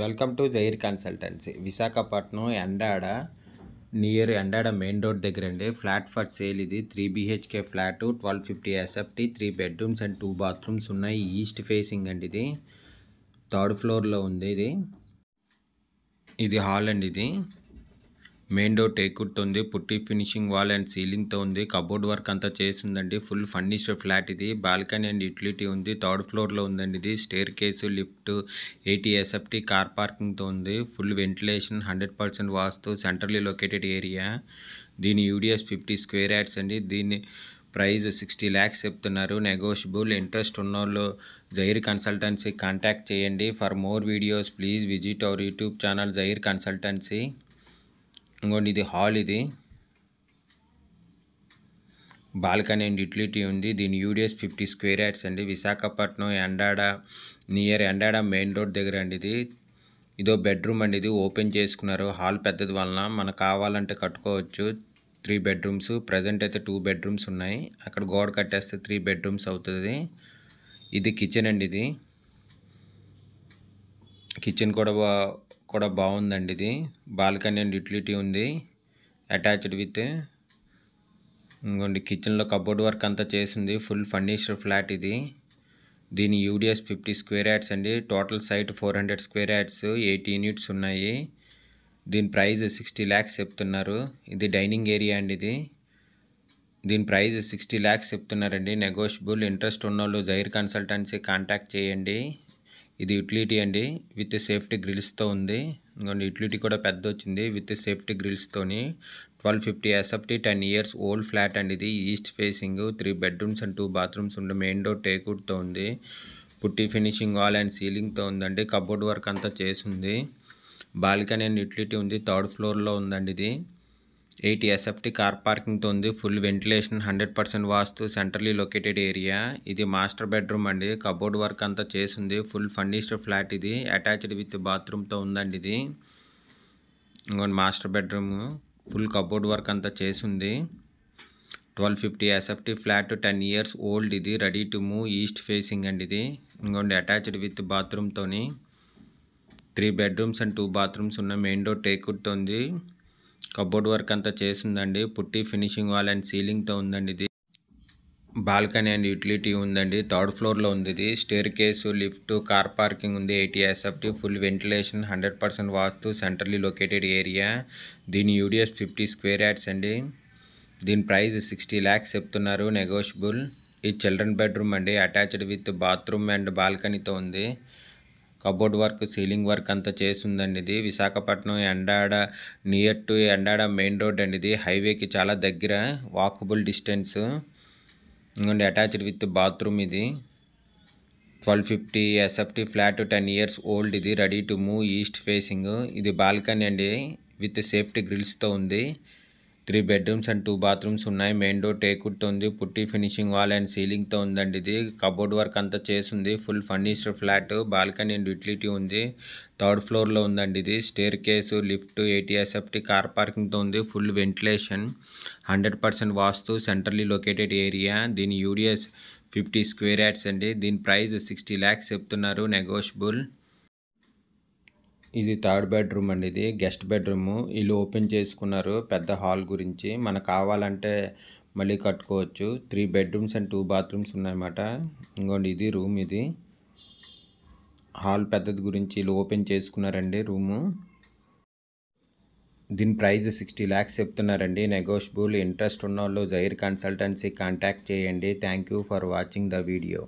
welcome to Jair consultancy Visakhapatnam Endada near Endada main road దగ్గర అండి flat for sale ఇది three BHK flat twelve fifty SFT three bedrooms and two bathrooms ఉన్నాయి east facing అండి ఇది third ఫ్లోర్లో ఉంది ఇది ఇది హాల్ అండి ఇది మెయిన్ డోర్ తో ఉంది పుట్టి ఫినిషింగ్ వాల్ అండ్ సీలింగ్తో ఉంది కబోర్డ్ వర్క్ అంతా చేసిందండి ఫుల్ ఫర్నిష్డ్ ఫ్లాట్ ఇది బాల్కనీ అండ్ యూటిలిటీ ఉంది థర్డ్ ఫ్లోర్లో ఉందండి ఇది staircase lift eighty SFT car పార్కింగ్తో ఉంది ఫుల్ వెంటిలేషన్ హండ్రెడ్ పర్సెంట్ వాస్తు సెంట్రల్లీ లొకేటెడ్ ఏరియా దీని యూడిఎస్ ఫిఫ్టీ స్క్వేర్ యాడ్స్ అండి దీన్ని ప్రైజ్ సిక్స్టీ ల్యాక్స్ చెప్తున్నారు నెగోషియబుల్ ఇంట్రెస్ట్ వాళ్ళు జైర్ కన్సల్టెన్సీ కాంటాక్ట్ చేయండి for more videos please visit our YouTube channel Jair consultancy ఇంకోటి ఇది హాల్ ఇది బాల్కనీ అండ్ యూటిలిటీ ఉంది దీని యూడిఎస్ ఫిఫ్టీ స్క్వేర్ యార్డ్స్ అండి Visakhapatnam Endada near Endada main road దగ్గర అండి ఇది ఇదో బెడ్రూమ్ అండి ఇది ఓపెన్ చేసుకున్నారు హాల్ పెద్దది వలన మనకు కావాలంటే కట్టుకోవచ్చు త్రీ బెడ్రూమ్స్ ప్రజెంట్ అయితే టూ బెడ్రూమ్స్ ఉన్నాయి అక్కడ గోడ కట్టేస్తే త్రీ బెడ్రూమ్స్ అవుతుంది ఇది కిచెన్ అండి ఇది కిచెన్ కూడా కూడా బాగుందండి ఇది బాల్కనీ అండ్ యూటిలిటీ ఉంది అటాచ్డ్ విత్ ఇంకోండి కిచెన్లో కబోర్డ్ వర్క్ అంతా చేసింది ఫుల్ ఫర్నిచర్ ఫ్లాట్ ఇది దీని యూడిఎస్ ఫిఫ్టీ స్క్వేర్ యాడ్స్ అండి total site four hundred square yards eighty units ఉన్నాయి దీని ప్రైస్ సిక్స్టీ ల్యాక్స్ చెప్తున్నారు ఇది డైనింగ్ ఏరియా అండి ఇది దీని ప్రైస్ సిక్స్టీ ల్యాక్స్ చెప్తున్నారండి నెగోషియబుల్ ఇంట్రెస్ట్ ఉన్నోళ్ళు జైర్ కన్సల్టెన్సీ కాంటాక్ట్ చేయండి ఇది యుటిలిటీ అండి విత్ సేఫ్టీ గ్రిల్స్తో ఉంది ఇంకోండి యుటిలిటీ కూడా పెద్ద వచ్చింది విత్ సేఫ్టీ గ్రిల్స్తోని twelve fifty SFT ten years old flat అండి ఇది east facing three bedrooms and two bathrooms ఉండే మెయిన్ డోర్ టేక్వుడ్తో ఉంది పుట్టి ఫినిషింగ్ ఆల్ అండ్ సీలింగ్తో ఉందండి కబోర్డ్ వర్క్ అంతా చేసి ఉంది బాల్కనీ అండ్ యుటిలిటీ ఉంది థర్డ్ ఫ్లోర్లో ఉందండి ఇది ఎయిట్ ఎస్ఎఫ్టీ కార్ పార్కింగ్తో ఉంది full ventilation hundred percent vastu centrally located area ఇది మాస్టర్ బెడ్రూమ్ అండి కబోర్డ్ వర్క్ అంతా చేసింది ఫుల్ ఫర్నిష్డ్ ఫ్లాట్ ఇది అటాచ్డ్ విత్ బాత్రూమ్తో ఉందండి ఇది ఇంకోటి master bedroom full cupboard work అంతా చేసింది twelve fifty SFT flat ten years old ఇది ready to move east facing అండి ఇది ఇంకోండి అటాచ్డ్ విత్ బాత్రూమ్తోని three bedrooms and two bathrooms ఉన్న మెయిన్ డోర్ టేక్వుడ్తో ఉంది కబోర్డ్ వర్క్ అంతా చేసిందండి పుట్టి ఫినిషింగ్ వాల్ అండ్ సీలింగ్తో ఉందండి ఇది బాల్కనీ అండ్ యూటిలిటీ ఉందండి థర్డ్ ఫ్లోర్లో ఉంది ఇది staircase lift car parking ఉంది eighty SFT full ventilation hundred percent వాస్తు సెంట్రల్లీ లొకేటెడ్ ఏరియా దీని యూడిఎస్ ఫిఫ్టీ స్క్వేర్ యార్డ్స్ అండి దీని ప్రైస్ సిక్స్టీ ల్యాక్స్ చెప్తున్నారు నెగోషియబుల్ ఈ చిల్డ్రన్ బెడ్రూమ్ అండి అటాచ్డ్ విత్ బాత్రూమ్ అండ్ బాల్కనీతో ఉంది కబోర్డ్ వర్క్ సీలింగ్ వర్క్ అంతా చేసిందండి ఇది Visakhapatnam Endada near to Endada main road అండి ఇది హైవేకి చాలా దగ్గర వాకబుల్ డిస్టెన్స్ ఇంకోండి అటాచ్డ్ విత్ బాత్రూమ్ ఇది twelve fifty SFT flat ten years old ఇది ready to move east facing ఇది బాల్కనీ అండి విత్ సేఫ్టీ గ్రిల్స్తో ఉంది three bedrooms and two bathrooms ఉన్నాయి మెయిన్ డోర్ టేకుట్తో ఉంది పుట్టి ఫినిషింగ్ వాల్ అండ్ సీలింగ్తో ఉందండి ఇది కబోర్డ్ వర్క్ అంతా చేసింది full furnished flat balcony and utility ఉంది థర్డ్ ఫ్లోర్లో ఉందండి ఇది staircase lift eighty SFT car పార్కింగ్తో ఉంది ఫుల్ వెంటిలేషన్ హండ్రెడ్ పర్సెంట్ వాస్తు సెంట్రల్లీ లొకేటెడ్ ఏరియా దీని యూడిఎస్ ఫిఫ్టీ స్క్వేర్ యాడ్స్ అండి దీని ప్రైస్ సిక్స్టీ ల్యాక్స్ చెప్తున్నారు నెగోషియబుల్ ఇది థర్డ్ బెడ్రూమ్ అండి ఇది గెస్ట్ బెడ్రూమ్ ఇల్లు ఓపెన్ చేసుకున్నారు పెద్ద హాల్ గురించి మనకు కావాలంటే మళ్ళీ కట్టుకోవచ్చు three bedrooms and two bathrooms ఉన్నాయన్నమాట ఇంకోండి ఇది రూమ్ ఇది హాల్ పెద్దది గురించి ఇల్లు ఓపెన్ చేసుకున్నారండి రూము దీని ప్రైస్ సిక్స్టీ ల్యాక్స్ చెప్తున్నారండి నెగోషియబుల్ ఇంట్రెస్ట్ ఉన్న వాళ్ళు జైర్ కన్సల్టెన్సీ కాంటాక్ట్ చేయండి thank you for watching the video